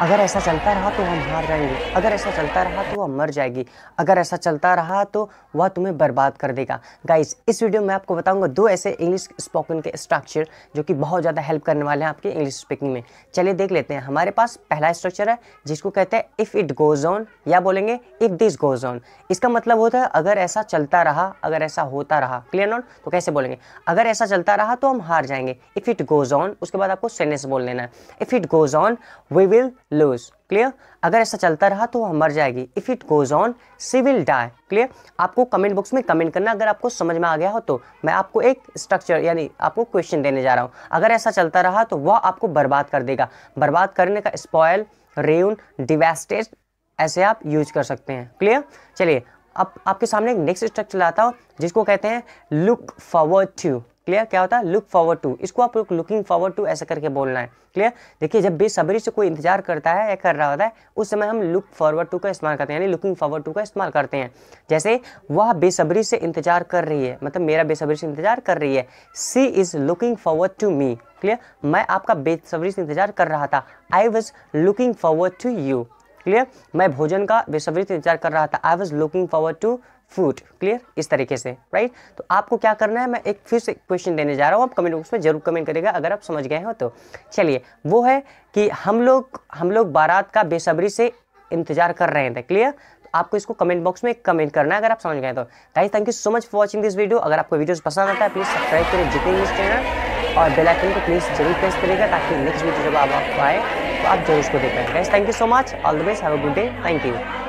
अगर ऐसा चलता रहा तो हम हार जाएंगे अगर ऐसा चलता रहा तो वह मर जाएगी अगर ऐसा चलता रहा तो वह तुम्हें बर्बाद कर देगा गाइज इस वीडियो में आपको बताऊंगा दो ऐसे इंग्लिश स्पोकन के स्ट्रक्चर जो कि बहुत ज़्यादा हेल्प करने वाले हैं आपकी इंग्लिश स्पीकिंग में चलिए देख लेते हैं हमारे पास पहला स्ट्रक्चर है जिसको कहते हैं इफ़ इट गोज ऑन या बोलेंगे इफ़ दिस गोज ऑन इसका मतलब होता है अगर ऐसा चलता रहा अगर ऐसा होता रहा क्लियर नॉट तो कैसे बोलेंगे अगर ऐसा चलता रहा तो हम हार जाएंगे इफ़ इट गोज ऑन उसके बाद आपको सेंटेंस बोल लेना है if it goes on we will lose clear अगर ऐसा चलता रहा तो वह मर जाएगी if it goes on she will die clear आपको कमेंट बॉक्स में कमेंट करना अगर आपको समझ में आ गया हो तो मैं आपको एक स्ट्रक्चर यानी आपको क्वेश्चन देने जा रहा हूँ अगर ऐसा चलता रहा तो वह आपको बर्बाद कर देगा बर्बाद करने का स्पॉयल रेउन डिवेस्टेज ऐसे आप यूज कर सकते हैं क्लियर चलिए अब आपके सामने एक नेक्स्ट स्ट्रक्चर आता हूँ जिसको कहते हैं लुक फॉरवर्ड टू क्लियर क्या होता है लुक फॉरवर्ड टू इसको आप लोग लुकिंग फॉरवर्ड टू ऐसा करके बोलना है क्लियर देखिए जब बेसब्री से कोई इंतजार करता है या कर रहा होता है उस समय हम लुक फॉरवर्ड टू का इस्तेमाल करते हैं यानी लुकिंग फॉरवर्ड टू का इस्तेमाल करते हैं जैसे वह बेसब्री से इंतजार कर रही है मतलब मेरा बेसब्री से इंतजार कर रही है she is looking forward to me clear मैं आपका बेसब्री से इंतजार कर रहा था I was looking forward to you clear मैं भोजन का बेसब्री से इंतजार कर रहा था I was looking forward to fruit clear इस तरीके से राइट तो आपको क्या करना है मैं एक फिर से क्वेश्चन देने जा रहा हूँ आप कमेंट बॉक्स में जरूर कमेंट करेगा अगर आप समझ गए हो तो चलिए वो है कि हम लोग हम लोग बारात का बेसब्री से इंतजार कर रहे थे क्लियर तो आपको इसको कमेंट बॉक्स में कमेंट करना है अगर आप समझ गए तो guys thank you so much for watching this video अगर आपको वीडियो पसंद आता है प्लीज़ सब्सक्राइब करें जितने चैनल और बेलाइकन को प्लीज़ जरूर प्रेस करेगा ताकि नेक्स्ट वीडियो जब आप आपको आए तो आप जरूर उसको देखें guys thank you so much all the best have a good day thank you